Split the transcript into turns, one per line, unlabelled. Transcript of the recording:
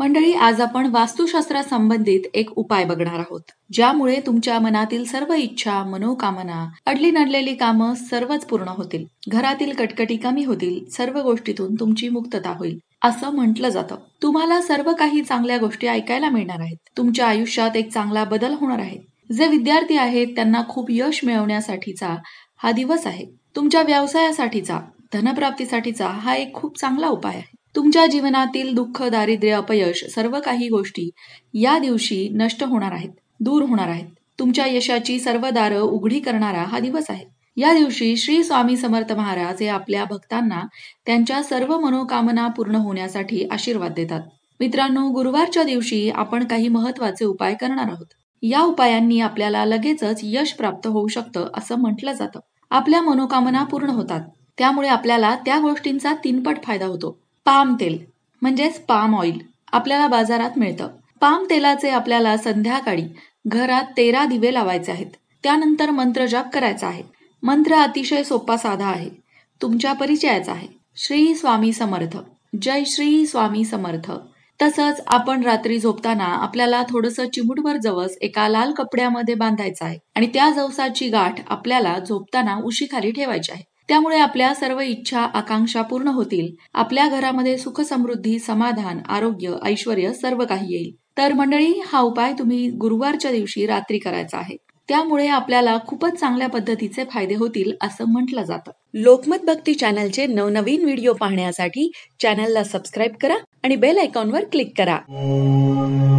मंडळी आज आपण वास्तुशास्त्रासंबंधित एक उपाय बघणार आहोत ज्यामुळे तुमच्या मनातील सर्व इच्छा मनोकामना अडली नडलेली कामं सर्वच पूर्ण होतील घरातील कटकटी कमी होतील सर्व गोष्टीतून तुमची मुक्तता होईल असं म्हटलं जातं तुम्हाला सर्व काही चांगल्या गोष्टी ऐकायला मिळणार आहेत तुमच्या आयुष्यात एक चांगला बदल होणार आहे जे विद्यार्थी आहेत त्यांना खूप यश मिळवण्यासाठीचा हा दिवस आहे तुमच्या व्यवसायासाठीचा धनप्राप्तीसाठीचा हा एक खूप चांगला उपाय आहे तुमच्या जीवनातील दुःख दारिद्र्य अपयश सर्व काही गोष्टी या दिवशी नष्ट होणार आहेत दूर होणार आहेत तुमच्या यशाची सर्व दारं उघडी करणारा हा दिवस आहे या दिवशी श्री स्वामी समर्थ महाराज हे आपल्या भक्तांना त्यांच्या सर्व मनोकामना पूर्ण होण्यासाठी आशीर्वाद देतात मित्रांनो गुरुवारच्या दिवशी आपण काही महत्वाचे उपाय करणार आहोत या उपायांनी आपल्याला लगेचच यश प्राप्त होऊ शकतं असं म्हटलं जातं आपल्या मनोकामना पूर्ण होतात त्यामुळे आपल्याला त्या गोष्टींचा तीनपट फायदा होतो पाम तेल म्हणजेच पाम ऑइल आपल्याला बाजारात मिळतं पाम तेलाचे आपल्याला संध्याकाळी घरात तेरा दिवे लावायचे आहेत त्यानंतर मंत्र जाप करायचा आहे मंत्र अतिशय सोपा साधा आहे तुमच्या परिचयाचा आहे श्री स्वामी समर्थ जय श्री स्वामी समर्थ तसंच आपण रात्री झोपताना आपल्याला थोडस चिमुटभर जवस एका लाल कपड्यामध्ये बांधायचं आहे आणि त्या जवसाची गाठ आपल्याला झोपताना उशीखाली ठेवायची आहे त्यामुळे आपल्या सर्व इच्छा आकांक्षा पूर्ण होतील आपल्या घरामध्ये सुख समृद्धी समाधान आरोग्य ऐश्वर सर्व काही येईल तर मंडळी हा उपाय तुम्ही गुरुवारच्या दिवशी रात्री करायचा आहे त्यामुळे आपल्याला खूपच चांगल्या पद्धतीचे फायदे होतील असं म्हटलं जातं लोकमत भक्ती चॅनलचे नवनवीन व्हिडिओ पाहण्यासाठी चॅनलला सबस्क्राईब करा आणि बेल आयकॉनवर क्लिक करा